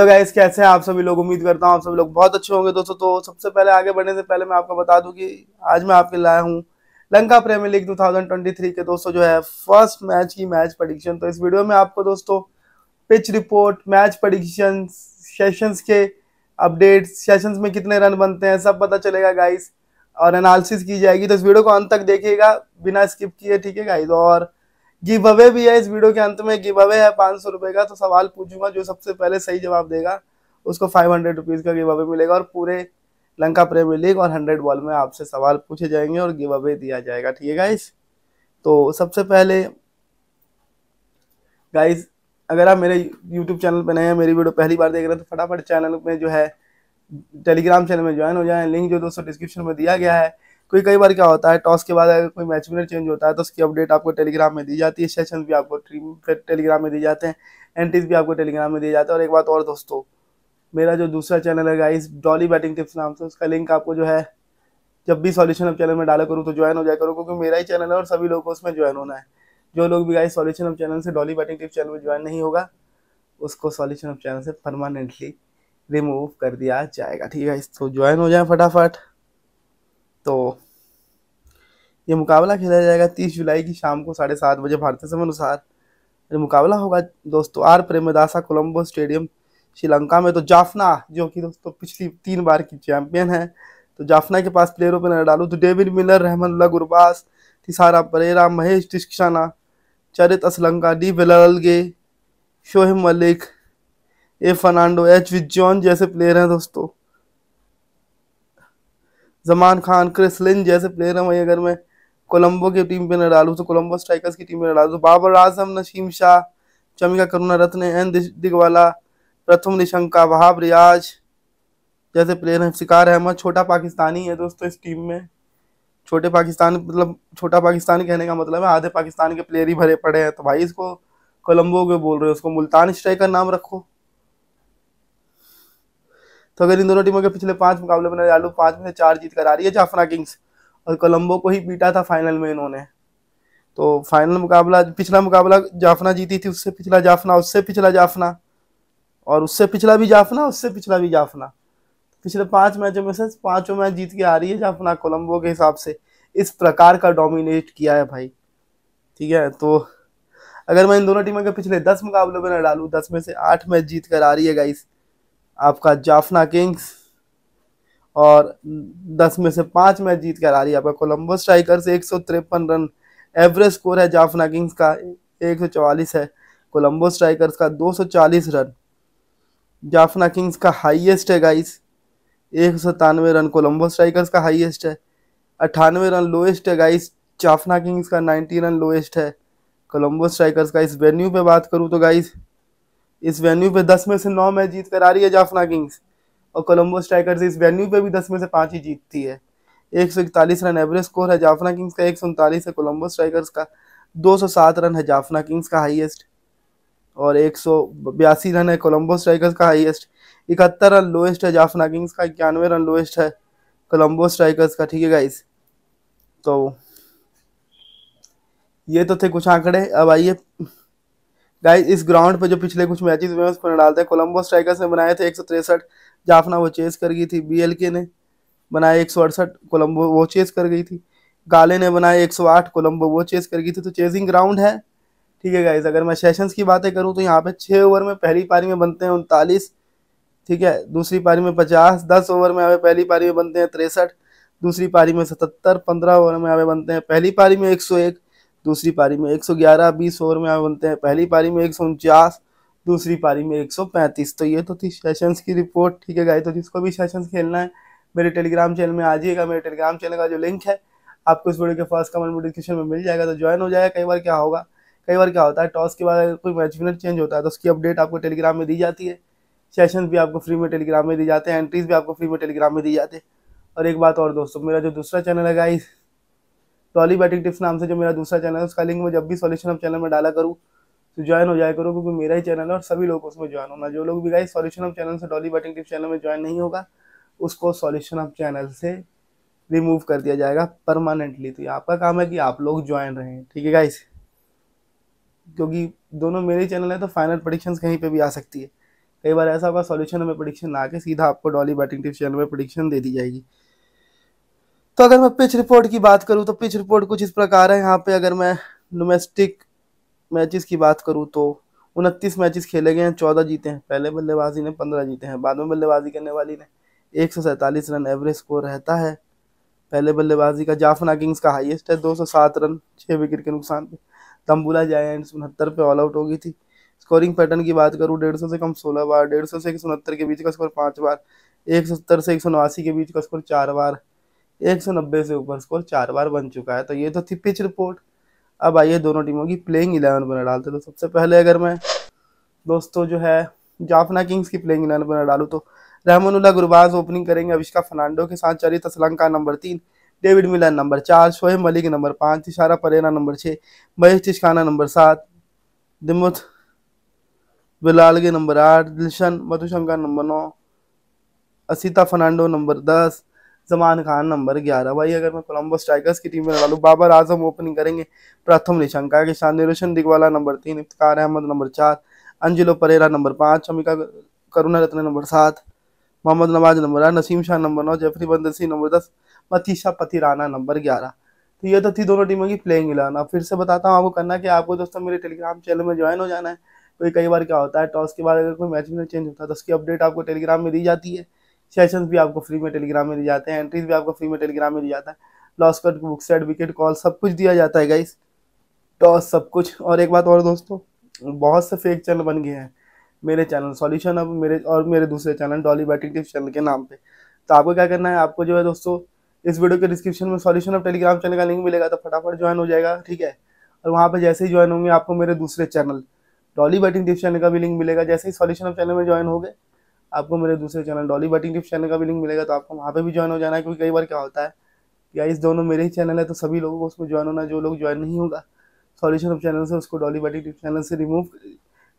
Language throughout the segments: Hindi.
हेलो तो गाइस कैसे हैं आप सभी लोग उम्मीद करता हूं आप सभी लोग बहुत अच्छे होंगे दोस्तों तो सबसे पहले आगे बढ़ने से पहले मैं आपको बता दूं कि आज मैं आपके लाया हूं लंका प्रीमियर लीग 2023 के दोस्तों जो है फर्स्ट मैच की मैच प्रडिक्शन तो इस वीडियो में आपको दोस्तों pitch report match prediction sessions के अपडेट सेशंस में कितने रन बनते हैं सब पता चलेगा गाइस और एनालिसिस की जाएगी तो इस वीडियो को अंत तक देखिएगा बिना स्किप किए ठीक है गाइज और गिव अवे भी है इस वीडियो के अंत में गिव अवे है पांच सौ रुपए का तो सवाल पूछूंगा जो सबसे पहले सही जवाब देगा उसको फाइव हंड्रेड रुपीज़ का गिव अवे मिलेगा और पूरे लंका प्रीमियर लीग और हंड्रेड बॉल में आपसे सवाल पूछे जाएंगे और गिव अवे दिया जाएगा ठीक है गाइस तो सबसे पहले गाइस अगर आप मेरे यूट्यूब चैनल पर नए हैं मेरी वीडियो पहली बार देख रहे हैं तो फटाफट चैनल में जो है टेलीग्राम चैनल में ज्वाइन हो जाए लिंक जो दोस्तों डिस्क्रिप्शन में दिया गया है कोई कई बार क्या होता है टॉस के बाद अगर कोई मैच विनर चेंज होता है तो उसकी अपडेट आपको टेलीग्राम में दी जाती है सेशन भी आपको टेलीग्राम में दिए जाते हैं एंट्रीज भी आपको टेलीग्राम में दिए जाते हैं और एक बात और दोस्तों मेरा जो दूसरा चैनल है गाइस डॉली बैटिंग टिप्स नाम से उसका लिंक आपको जो है जब भी सॉल्यूशन ऑफ चैनल में डाला करूँ तो ज्वाइन हो जाए करो क्योंकि मेरा ही चैनल है और सभी लोगों को उसमें ज्वाइन होना है जो लोग भी गाइस सॉल्यूशन ऑफ चैनल से डॉली बैटिंग टिप्स चैनल में ज्वाइन नहीं होगा उसको सॉल्यूशन ऑफ चैनल से परमानेंटली रिमूव कर दिया जाएगा ठीक है तो ज्वाइन हो जाए फटाफट तो ये मुकाबला खेला जाएगा तीस जुलाई की शाम को साढ़े सात बजे भारतीय समय अनुसार ये मुकाबला होगा दोस्तों आर प्रेमदासा कोलंबो स्टेडियम श्रीलंका में तो जाफना जो कि दोस्तों पिछली तीन बार की चैंपियन है तो जाफना के पास प्लेयरों पर नजर डालू तो David Miller Rahmanullah Gurbaz Thisara Perera Mahesh Theekshana Charith Asalanka D बेलालगे शोहेब मलिक ए फर्नांडो एच विजॉन जैसे प्लेयर हैं दोस्तों जमान खान क्रिस लिन जैसे प्लेयर हैं वहीं अगर मैं कोलंबो की टीम पे न डालूँ तो कोलंबो स्ट्राइकर्स की टीम पे न डालूँ तो बाबर आजम नशीम शाह चमिका करुणा रत्न एन दिगवाला प्रथम निशंका वहाब रियाज जैसे प्लेयर हैं शिकार अहमद छोटा पाकिस्तानी है दोस्तों इस टीम में छोटे पाकिस्तान मतलब छोटा पाकिस्तान कहने का मतलब है आधे पाकिस्तान के प्लेयर ही भरे पड़े हैं तो भाई इसको कोलंबो के बोल रहे हो उसको मुल्तान स्ट्राइकर नाम रखो तो अगर इन दोनों टीमों के पिछले पांच मुकाबले में नजर नजालू पांच में से चार जीत कर आ रही है जाफना किंग्स और कोलंबो को ही पीटा था फाइनल में इन्होंने तो फाइनल मुकाबला पिछला मुकाबला जाफना जीती थी उससे पिछला जाफना उससे पिछला जाफना और उससे पिछला भी जाफना उससे पिछला भी जाफना पिछले पांच मैचों में से पांचों मैच जीत के आ रही है जाफना कोलंबो के हिसाब से इस प्रकार का डोमिनेट किया है भाई ठीक है तो अगर मैं इन दोनों टीमों के पिछले दस मुकाबलों में न डालू दस में से आठ मैच जीत कर आ रही है गाइस आपका जाफना किंग्स और दस में से पांच मैच जीत कर आ रही है आपका स्ट्राइकर्स एक सौ एक रन एवरेज स्कोर है जाफना किंग्स का 144 है कोलंबो स्ट्राइकर्स का 240 रन जाफना किंग्स का हाईएस्ट है गाइस एक रन कोलंबो स्ट्राइकर्स का हाईएस्ट है अट्ठानवे रन लोएस्ट है गाइस जाफना किंग्स का 90 रन लोएस्ट है कोलंबो स्ट्राइकर्स का इस वेन्यू पे बात करूँ तो गाइस इस वेन्यू पे दस में से नौ मैच जीत कर आ रही है जाफना किंग्स और कोलम्बो स्ट्राइकर्स इस वेन्यू पे भी दस में से पांच ही जीतती है एक सौ इकतालीस रन एवरेज स्कोर है जाफना किंग्स का एक सौ उनतालीस है कोलम्बो स्ट्राइकर्स का दो सौ सात रन है जाफना किंग्स का हाइएस्ट और एक सौ बयासी रन है कोलम्बो स्ट्राइकर्स का हाइएस्ट इकहत्तर रन लोएस्ट है जाफना किंग्स का इक्यानवे रन लोएस्ट है कोलम्बो स्ट्राइकर्स का ठीक है गाइस तो ये तो थे कुछ आंकड़े अब आइए गाइस इस ग्राउंड पे जो पिछले कुछ मैचेस हुए हैं उस पर डालते हैं कोलम्बो स्ट्राइकर्स ने बनाए थे एक सौ तिरसठ जाफना वो चेस कर गई थी बीएलके ने बनाए एक सौ अड़सठ कोलम्बो वो चेस कर गई थी गाले ने बनाए 108 कोलम्बो वो चेस कर गई थी तो चेसिंग ग्राउंड है ठीक है गाइज अगर मैं सेशंस की बातें करूँ तो यहाँ पे छः ओवर में पहली पारी में बनते हैं उनतालीस ठीक है दूसरी पारी में पचास दस ओवर में आवे पहली पारी में बनते हैं तिरसठ दूसरी पारी में सतहत्तर पंद्रह ओवर में आवे बनते हैं पहली पारी में एक सौ एक दूसरी पारी में 111 20 ओवर में आप बनते हैं पहली पारी में एक दूसरी पारी में 135 तो ये तो थी सेशंस की रिपोर्ट ठीक है गाई तो जिसको भी सेशंस खेलना है मेरे टेलीग्राम चैनल में आ जाइएगा मेरे टेलीग्राम चैनल का जो लिंक है आपको इस वीडियो के फर्स्ट कमेंट में डिस्क्रिप्शन में मिल जाएगा तो ज्वाइन हो जाएगा कई बार क्या होगा कई बार क्या होता है टॉस के बाद कोई मैच विनर चेंज होता है तो उसकी अपडेट आपको टेलीग्राम में दी जाती है सेशन भी आपको फ्री में टेलीग्राम में दी जाते हैं एंट्रीज भी आपको फ्री में टेलीग्राम में दी जाते हैं और एक बात और दोस्तों मेरा जो दूसरा चैनल है गाइस टॉली बैटिंग टिप्स नाम से जो मेरा दूसरा चैनल है उसका लिंक मैं जब भी सॉल्यूशन ऑफ चैनल में डाला करूँ तो ज्वाइन हो जाए करो क्योंकि मेरा ही चैनल है और सभी लोग उसमें ज्वाइन होना जो लोग भी गाइस सॉल्यूशन ऑफ चैनल से डॉली बैटिंग टिप्स चैनल में ज्वाइन नहीं होगा उसको सॉल्यूशन ऑफ चैनल से रिमूव कर दिया जाएगा परमानेंटली तो आपका काम है कि आप लोग ज्वाइन रहें ठीक है गाइस क्योंकि दोनों मेरे चैनल है तो फाइनल प्रोडिक्शन कहीं पर भी आ सकती है कई बार ऐसा होगा सॉल्यूशन में प्रोडिक्शन ना सीधा आपको डॉली बैटिंग टिप्स चैनल में प्रोडिक्शन दे दी जाएगी तो अगर मैं पिच रिपोर्ट की बात करूँ तो पिच रिपोर्ट कुछ इस प्रकार है यहाँ पे अगर मैं डोमेस्टिक मैचेस की बात करूँ तो उनतीस मैचेस खेले गए हैं चौदह जीते हैं पहले बल्लेबाजी ने पंद्रह जीते हैं बाद में बल्लेबाजी करने वाली ने एक सौ सैंतालीस रन एवरेज स्कोर रहता है पहले बल्लेबाजी का जाफना किंग्स का हाईएस्ट है 207 रन छः विकेट के नुकसान पे तंबूला जायंट्स उनहत्तर पे ऑल आउट हो गई थी स्कोरिंग पैटर्न की बात करूँ डेढ़ सौ से कम सोलह बार डेढ़ सौ से एक सौ उनहत्तर के बीच का स्कोर पाँच बार एक सौ सत्तर से एक सौ नवासी के बीच का स्कोर चार बार 190 से ऊपर स्कोर चार बार बन चुका है तो ये तो थी पिच रिपोर्ट अब आइए दोनों टीमों की प्लेइंग इलेवन बना डालते तो सबसे पहले अगर मैं दोस्तों जो है जाफना किंग्स की प्लेइंग इलेवन बना डालू तो रहमानुल्ला गुरबाज ओपनिंग करेंगे अविष्का फर्नांडो के साथ चरित असलंका नंबर तीन डेविड मिलन नंबर चार शोएब मलिक नंबर पाँच इशारा परेरा नंबर छः महेश चिशकाना नंबर सात दिमुत बिलालगे नंबर आठ दिलशन मधुशंका नंबर नौ असिता फर्नांडो नंबर दस जमान खान नंबर ग्यारह भाई अगर मैं कोलम्बो स्ट्राइकर्स की टीम में लगा लूँ बाबर आजम ओपनिंग करेंगे प्रथम निशंका के साथ निरोशन दिगवाला नंबर तीन इफ्तार अहमद नंबर चार अंजिलो परेरा नंबर पाँच शमिका करुणा रत्न नंबर सात मोहम्मद नवाज नंबर आठ नसीम शाह नंबर नौ जेफरी बंदसी नंबर दस मतीशा राना नंबर ग्यारह तो ये तो थी दोनों टीमों की प्लेइंग इलेवन फिर से बताता हूँ आपको करना कि आपको दोस्तों मेरे टेलीग्राम चैनल में ज्वाइन हो जाना है कोई तो कई बार क्या होता है टॉस के बाद अगर कोई मैच में चेंज होता है तो उसकी अपडेट आपको टेलीग्राम में दी जाती है सेशन भी आपको फ्री में टेलीग्राम में दिए जाते हैं एंट्रीज भी आपको फ्री में टेलीग्राम में दिया जाता है loss cut book set wicket call सब कुछ दिया जाता है गाइस टॉस सब कुछ और एक बात और दोस्तों बहुत से फेक चैनल बन गए हैं मेरे चैनल सॉल्यूशन अब मेरे और मेरे दूसरे channel Dolly batting tips channel के नाम पे तो आपको क्या करना है आपको जो है दोस्तों इस वीडियो के डिस्क्रिप्शन में सॉल्यूशन ऑफ टेलीग्राम चैनल का लिंक मिलेगा तो फटाफट ज्वाइन हो जाएगा ठीक है और वहाँ पर जैसे ही ज्वाइन होंगे आपको मेरे दूसरे channel Dolly batting tips channel का भी लिंक मिलेगा जैसे ही सॉल्यूशन ऑफ चैनल में ज्वाइन हो गए आपको मेरे दूसरे channel Dolly batting tips channel का भी लिंक मिलेगा तो आपको वहाँ पे भी ज्वाइन हो जाना है क्योंकि कई बार क्या होता है या इस दोनों मेरे ही चैनल है तो सभी लोगों को उसमें ज्वाइन होना जो लोग ज्वाइन नहीं होगा सॉल्यूशन ऑफ चैनल से उसको डॉली बैटिंग टिप्स चैनल से रिमूव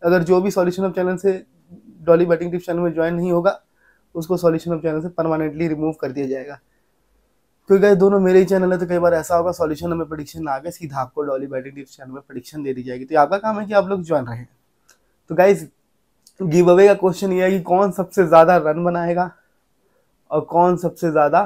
अगर जो भी सॉल्यूशन ऑफ चैनल से डॉली बैटिंग टिप्स चैनल में ज्वाइन नहीं होगा उसको सॉल्यूशन ऑफ चैनल से परमानेंटली रिमूव कर दिया जाएगा क्योंकि तो दोनों मेरे ही चैनल है तो कई बार ऐसा होगा सॉल्यूशन में प्रडिक्शन आ गया सीधा आपको डॉली बैटिंग टिप्स चैनल में प्रडिक्शन दे दी जाएगी तो आपका काम है कि आप लोग ज्वाइन रहे तो गाइज गिव अवे का क्वेश्चन ये है कि कौन सबसे ज़्यादा रन बनाएगा और कौन सबसे ज़्यादा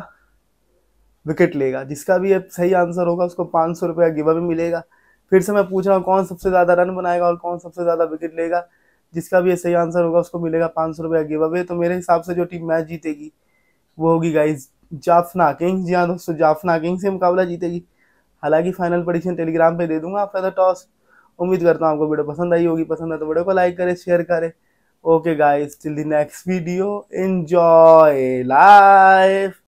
विकेट लेगा जिसका भी सही आंसर होगा उसको पाँच सौ रुपया गिव अवे मिलेगा फिर से मैं पूछ रहा हूँ कौन सबसे ज़्यादा रन बनाएगा और कौन सबसे ज़्यादा विकेट लेगा जिसका भी सही आंसर होगा उसको मिलेगा पाँच सौ रुपया गिव अवे तो मेरे हिसाब से जो टीम मैच जीतेगी वो होगी गाइज जाफना किंग्स जी हाँ दोस्तों जाफना किंग्स से मुकाबला जीतेगी हालांकि फाइनल पडिशन टेलीग्राम पे दे दूंगा आफ्टर द टॉस उम्मीद करता हूँ आपको वीडियो पसंद आई होगी पसंद है तो वीडियो को लाइक करें शेयर करें Okay guys, till the next video, enjoy life.